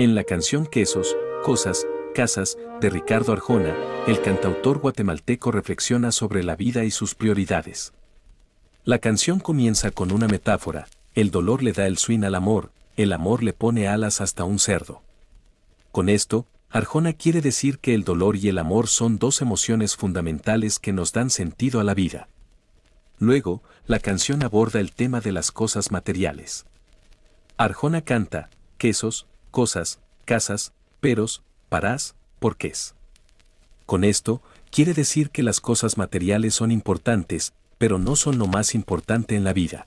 En la canción Quesos, Cosas, Casas, de Ricardo Arjona, el cantautor guatemalteco reflexiona sobre la vida y sus prioridades. La canción comienza con una metáfora, el dolor le da el swing al amor, el amor le pone alas hasta un cerdo. Con esto, Arjona quiere decir que el dolor y el amor son dos emociones fundamentales que nos dan sentido a la vida. Luego, la canción aborda el tema de las cosas materiales. Arjona canta, quesos, cosas, casas, peros, parás, porqués. Con esto, quiere decir que las cosas materiales son importantes, pero no son lo más importante en la vida.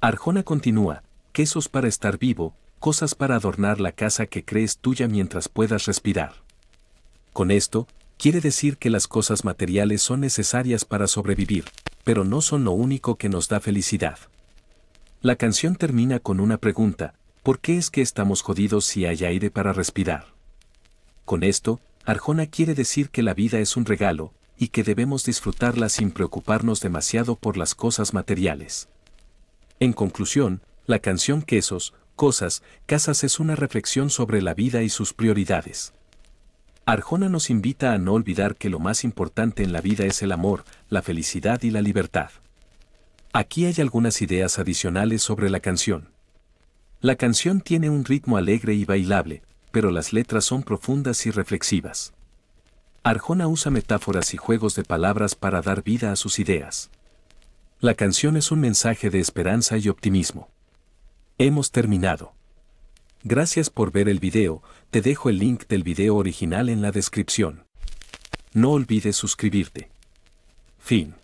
Arjona continúa, quesos para estar vivo, cosas para adornar la casa que crees tuya mientras puedas respirar. Con esto, quiere decir que las cosas materiales son necesarias para sobrevivir, pero no son lo único que nos da felicidad. La canción termina con una pregunta, ¿Por qué es que estamos jodidos si hay aire para respirar? Con esto, Arjona quiere decir que la vida es un regalo, y que debemos disfrutarla sin preocuparnos demasiado por las cosas materiales. En conclusión, la canción Quesos, Cosas, Casas es una reflexión sobre la vida y sus prioridades. Arjona nos invita a no olvidar que lo más importante en la vida es el amor, la felicidad y la libertad. Aquí hay algunas ideas adicionales sobre la canción. La canción tiene un ritmo alegre y bailable, pero las letras son profundas y reflexivas. Arjona usa metáforas y juegos de palabras para dar vida a sus ideas. La canción es un mensaje de esperanza y optimismo. Hemos terminado. Gracias por ver el video, te dejo el link del video original en la descripción. No olvides suscribirte. Fin.